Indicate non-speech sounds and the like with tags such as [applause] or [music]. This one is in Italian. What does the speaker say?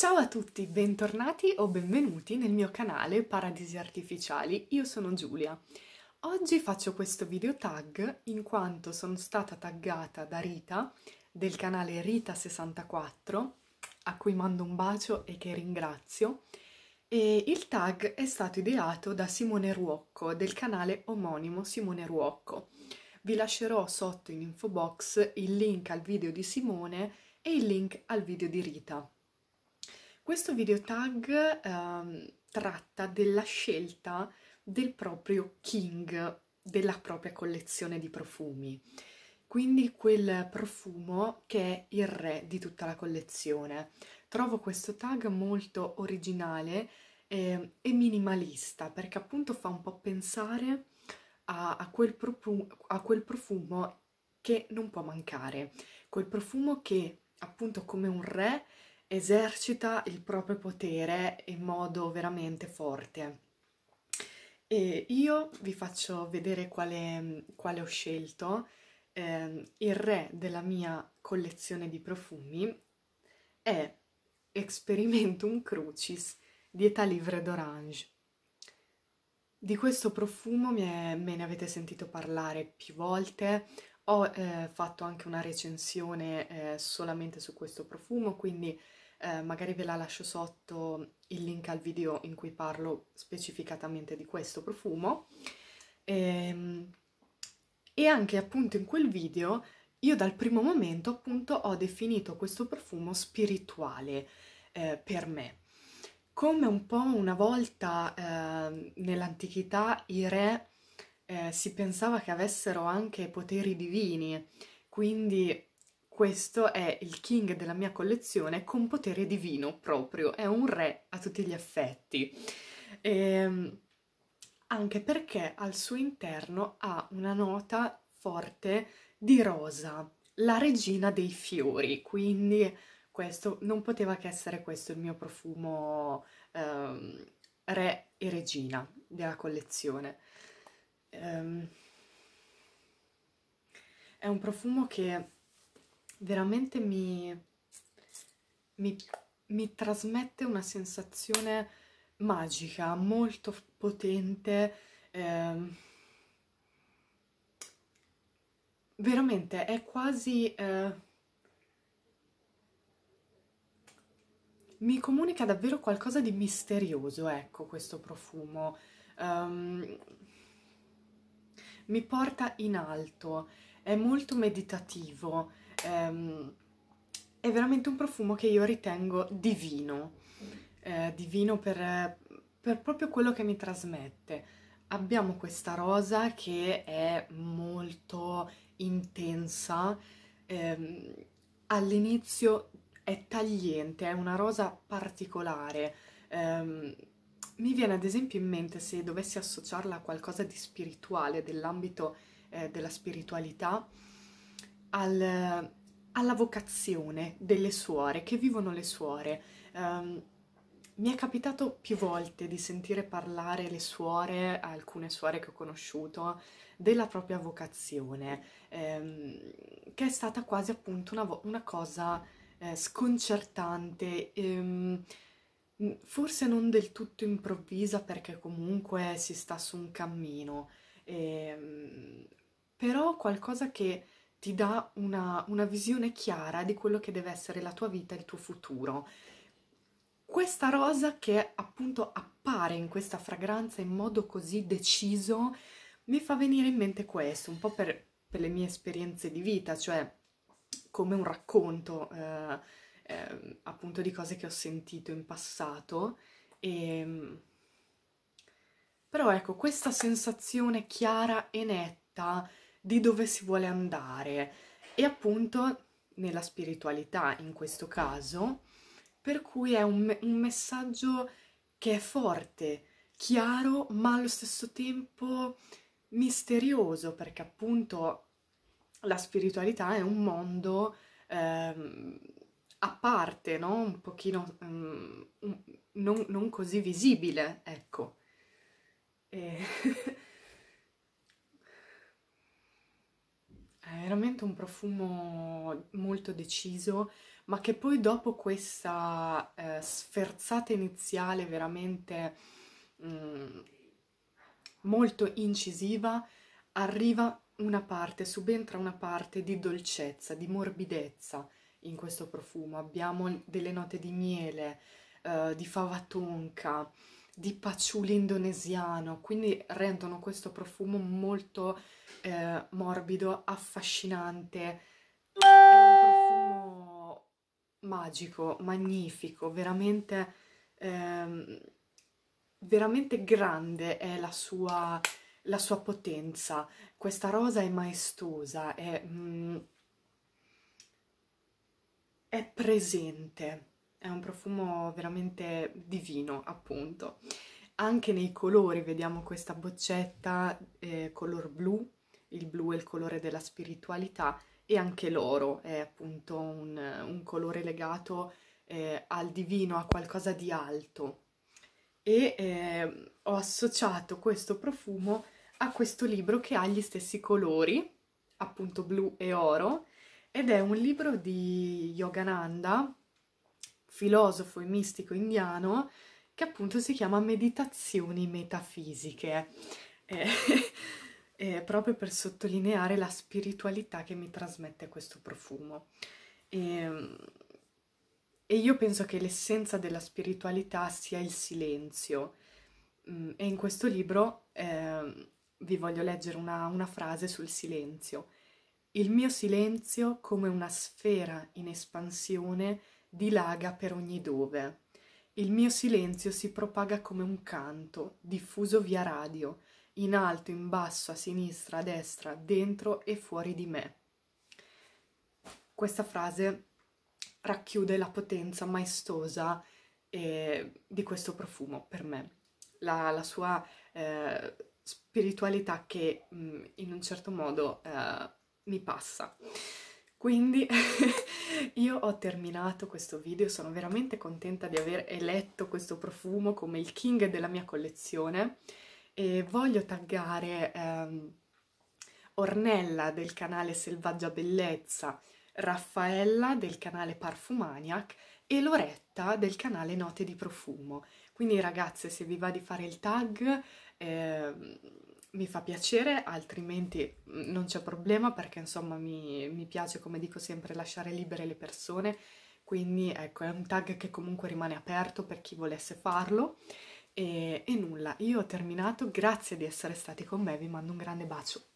Ciao a tutti, bentornati o benvenuti nel mio canale Paradisi Artificiali, io sono Giulia. Oggi faccio questo video tag in quanto sono stata taggata da Rita del canale Rita64, a cui mando un bacio e che ringrazio, e il tag è stato ideato da Simone Ruocco del canale omonimo Simone Ruocco. Vi lascerò sotto in info box il link al video di Simone e il link al video di Rita. Questo video tag eh, tratta della scelta del proprio king, della propria collezione di profumi. Quindi quel profumo che è il re di tutta la collezione. Trovo questo tag molto originale eh, e minimalista perché appunto fa un po' pensare a, a, quel profumo, a quel profumo che non può mancare, quel profumo che appunto come un re esercita il proprio potere in modo veramente forte. E io vi faccio vedere quale, quale ho scelto. Eh, il re della mia collezione di profumi è Experimentum Crucis di Età Livre d'Orange. Di questo profumo me ne avete sentito parlare più volte, ho eh, fatto anche una recensione eh, solamente su questo profumo, quindi eh, magari ve la lascio sotto il link al video in cui parlo specificatamente di questo profumo. E, ehm, e anche appunto in quel video io dal primo momento appunto ho definito questo profumo spirituale eh, per me come un po' una volta eh, nell'antichità i re eh, si pensava che avessero anche poteri divini, quindi questo è il king della mia collezione con potere divino proprio, è un re a tutti gli effetti. E, ehm, anche perché al suo interno ha una nota forte di rosa, la regina dei fiori, quindi questo non poteva che essere questo il mio profumo ehm, re e regina della collezione ehm, è un profumo che veramente mi, mi, mi trasmette una sensazione magica, molto potente, ehm, veramente è quasi... Eh, mi comunica davvero qualcosa di misterioso, ecco, questo profumo. Um, mi porta in alto, è molto meditativo, ehm, è veramente un profumo che io ritengo divino, eh, divino per, per proprio quello che mi trasmette. Abbiamo questa rosa che è molto intensa, ehm, all'inizio è tagliente, è una rosa particolare, ehm, mi viene ad esempio in mente, se dovessi associarla a qualcosa di spirituale, dell'ambito eh, della spiritualità, al, alla vocazione delle suore, che vivono le suore. Um, mi è capitato più volte di sentire parlare le suore, alcune suore che ho conosciuto, della propria vocazione, ehm, che è stata quasi appunto una, una cosa eh, sconcertante, ehm, Mm, forse non del tutto improvvisa perché comunque si sta su un cammino, ehm, però qualcosa che ti dà una, una visione chiara di quello che deve essere la tua vita e il tuo futuro. Questa rosa che appunto appare in questa fragranza in modo così deciso mi fa venire in mente questo, un po' per, per le mie esperienze di vita, cioè come un racconto. Eh, eh, appunto di cose che ho sentito in passato e... Ehm, però ecco, questa sensazione chiara e netta di dove si vuole andare e appunto nella spiritualità in questo caso, per cui è un, un messaggio che è forte, chiaro, ma allo stesso tempo misterioso, perché appunto la spiritualità è un mondo ehm, a parte, no? Un pochino um, non, non, così visibile, ecco. E... [laughs] È veramente un profumo molto deciso, ma che poi dopo questa eh, sferzata iniziale veramente mm, molto incisiva, arriva una parte, subentra una parte di dolcezza, di morbidezza, in questo profumo, abbiamo delle note di miele, eh, di fava tonka, di paciuli indonesiano, quindi rendono questo profumo molto eh, morbido, affascinante, è un profumo magico, magnifico, veramente, eh, veramente grande è la sua, la sua potenza, questa rosa è maestosa, è... Mm, presente, è un profumo veramente divino appunto. Anche nei colori vediamo questa boccetta eh, color blu, il blu è il colore della spiritualità e anche l'oro è appunto un, un colore legato eh, al divino, a qualcosa di alto. E eh, ho associato questo profumo a questo libro che ha gli stessi colori, appunto blu e oro, ed è un libro di Yogananda, filosofo e mistico indiano, che appunto si chiama Meditazioni metafisiche, eh, [laughs] eh, proprio per sottolineare la spiritualità che mi trasmette questo profumo. E, ehm, e io penso che l'essenza della spiritualità sia il silenzio. Mm, e in questo libro eh, vi voglio leggere una, una frase sul silenzio. Il mio silenzio, come una sfera in espansione, dilaga per ogni dove. Il mio silenzio si propaga come un canto, diffuso via radio, in alto, in basso, a sinistra, a destra, dentro e fuori di me. Questa frase racchiude la potenza maestosa eh, di questo profumo per me, la, la sua eh, spiritualità che mh, mm, in un certo modo eh, mi passa. Quindi [laughs] io ho terminato questo video, sono veramente contenta di aver eletto questo profumo come il king della mia collezione e voglio taggare ehm, Ornella del canale Selvaggia Bellezza, Raffaella del canale Parfumaniac e Loretta del canale Note di Profumo. Quindi ragazze, se vi va di fare il tag, eh, mi fa piacere, altrimenti mm, non c'è problema perché insomma mi, mi, piace, come dico sempre, lasciare libere le persone, quindi ecco è un tag che comunque rimane aperto per chi volesse farlo. E, e nulla, io ho terminato, grazie di essere stati con me, vi mando un grande bacio.